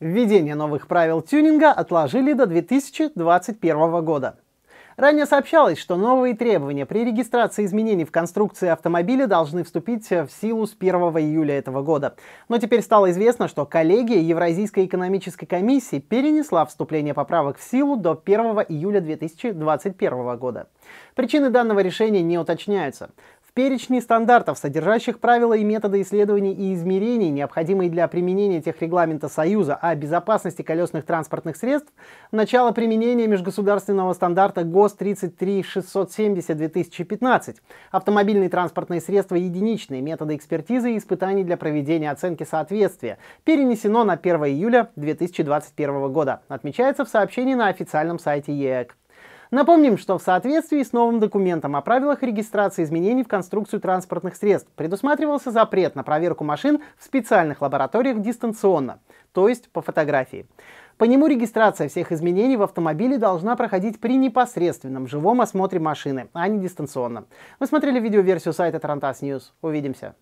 Введение новых правил тюнинга отложили до 2021 года. Ранее сообщалось, что новые требования при регистрации изменений в конструкции автомобиля должны вступить в силу с 1 июля этого года. Но теперь стало известно, что коллегия Евразийской экономической комиссии перенесла вступление поправок в силу до 1 июля 2021 года. Причины данного решения не уточняются перечни стандартов, содержащих правила и методы исследований и измерений, необходимые для применения тех регламента Союза о безопасности колесных транспортных средств, начало применения межгосударственного стандарта ГОС-33670-2015, автомобильные транспортные средства единичные, методы экспертизы и испытаний для проведения оценки соответствия, перенесено на 1 июля 2021 года, отмечается в сообщении на официальном сайте ЕЭК. Напомним, что в соответствии с новым документом о правилах регистрации изменений в конструкцию транспортных средств предусматривался запрет на проверку машин в специальных лабораториях дистанционно, то есть по фотографии. По нему регистрация всех изменений в автомобиле должна проходить при непосредственном живом осмотре машины, а не дистанционно. Вы смотрели видеоверсию сайта Тарантас Ньюс. Увидимся.